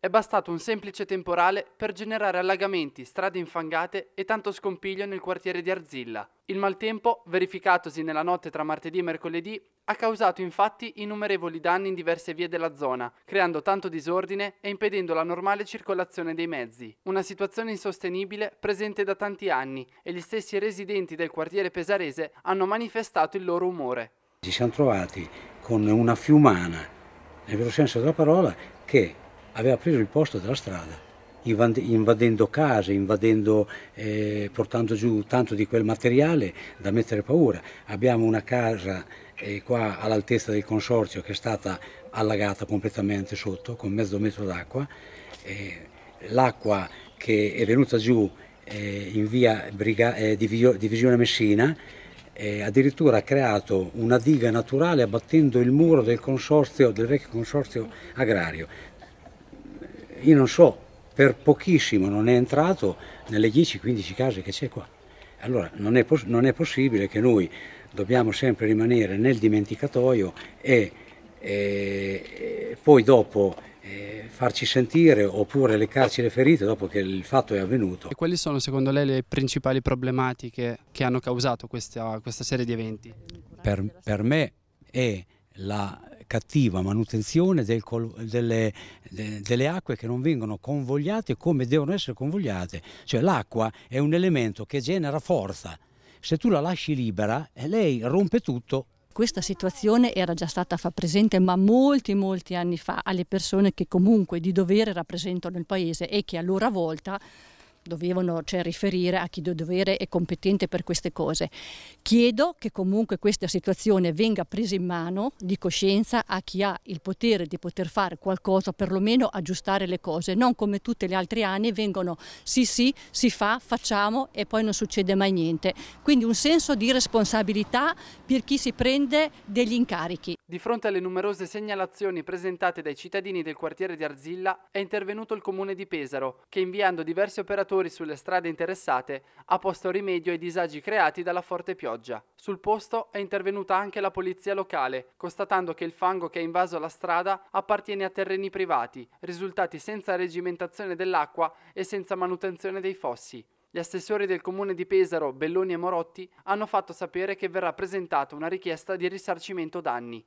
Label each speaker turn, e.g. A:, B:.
A: È bastato un semplice temporale per generare allagamenti, strade infangate e tanto scompiglio nel quartiere di Arzilla. Il maltempo, verificatosi nella notte tra martedì e mercoledì, ha causato infatti innumerevoli danni in diverse vie della zona, creando tanto disordine e impedendo la normale circolazione dei mezzi. Una situazione insostenibile presente da tanti anni e gli stessi residenti del quartiere pesarese hanno manifestato il loro umore.
B: Ci siamo trovati con una fiumana, nel vero senso della parola, che aveva preso il posto della strada invadendo case, invadendo, eh, portando giù tanto di quel materiale da mettere paura. Abbiamo una casa eh, qua all'altezza del consorzio che è stata allagata completamente sotto con mezzo metro d'acqua, eh, l'acqua che è venuta giù eh, in via Briga eh, Divisione Messina eh, addirittura ha creato una diga naturale abbattendo il muro del, consorzio, del vecchio consorzio agrario io non so, per pochissimo non è entrato nelle 10-15 case che c'è qua. Allora non è, non è, possibile che noi dobbiamo sempre rimanere nel dimenticatoio e, e, e poi dopo eh, farci sentire oppure leccarci le ferite dopo che il fatto è avvenuto.
A: E quali sono secondo lei le principali problematiche che hanno causato questa, questa serie di eventi?
B: Per, per me è la cattiva manutenzione del delle, de delle, acque che non vengono convogliate come devono essere convogliate. Cioè l'acqua è un elemento che genera forza. Se tu la lasci libera, eh, lei rompe tutto
C: questa situazione era già stata fa presente ma molti molti anni fa alle persone che comunque di dovere rappresentano il paese e che a loro volta dovevano cioè, riferire a chi di dovere è competente per queste cose. Chiedo che comunque questa situazione venga presa in mano di coscienza a chi ha il potere di poter fare qualcosa, perlomeno aggiustare le cose, non come tutti gli altri anni vengono sì sì, si fa, facciamo e poi non succede mai niente. Quindi un senso di responsabilità per chi si prende degli incarichi. Di
A: fronte alle numerose segnalazioni presentate dai cittadini del quartiere di Arzilla è intervenuto il comune di Pesaro che inviando diversi operatori lavoratori sulle strade interessate ha posto rimedio ai disagi creati dalla forte pioggia. Sul posto è intervenuta anche la polizia locale, constatando che il fango che ha invaso la strada appartiene a terreni privati, risultati senza regimentazione dell'acqua e senza manutenzione dei fossi. Gli assessori del comune di Pesaro, Belloni e Morotti, hanno fatto sapere che verrà presentata una richiesta di risarcimento danni.